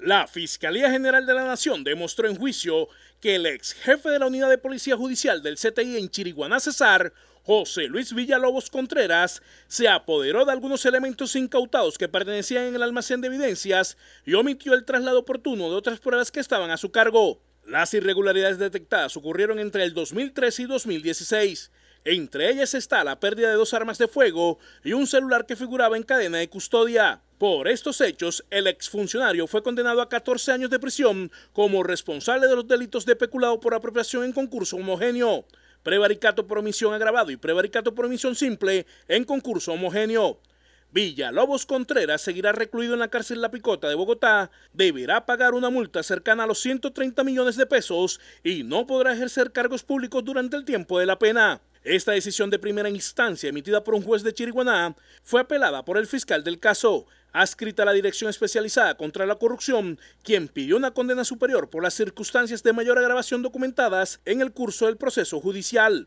La Fiscalía General de la Nación demostró en juicio que el ex jefe de la Unidad de Policía Judicial del CTI en Chiriguaná, Cesar, José Luis Villalobos Contreras, se apoderó de algunos elementos incautados que pertenecían en el almacén de evidencias y omitió el traslado oportuno de otras pruebas que estaban a su cargo. Las irregularidades detectadas ocurrieron entre el 2003 y 2016. Entre ellas está la pérdida de dos armas de fuego y un celular que figuraba en cadena de custodia. Por estos hechos, el exfuncionario fue condenado a 14 años de prisión como responsable de los delitos de peculado por apropiación en concurso homogéneo, prevaricato por omisión agravado y prevaricato por omisión simple en concurso homogéneo. Villalobos Contreras seguirá recluido en la cárcel La Picota de Bogotá, deberá pagar una multa cercana a los 130 millones de pesos y no podrá ejercer cargos públicos durante el tiempo de la pena. Esta decisión de primera instancia emitida por un juez de Chiriguaná fue apelada por el fiscal del caso, adscrita a la Dirección Especializada contra la Corrupción, quien pidió una condena superior por las circunstancias de mayor agravación documentadas en el curso del proceso judicial.